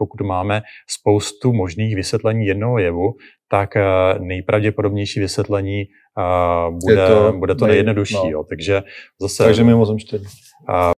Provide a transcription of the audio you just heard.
pokud máme spoustu možných vysvětlení jednoho jevu, tak eh, nejpravděpodobnější vysvětlení eh, bude, to, bude to nejjednodušší. No. Jo. Takže zase... Takže mimozemštění. zomčtení.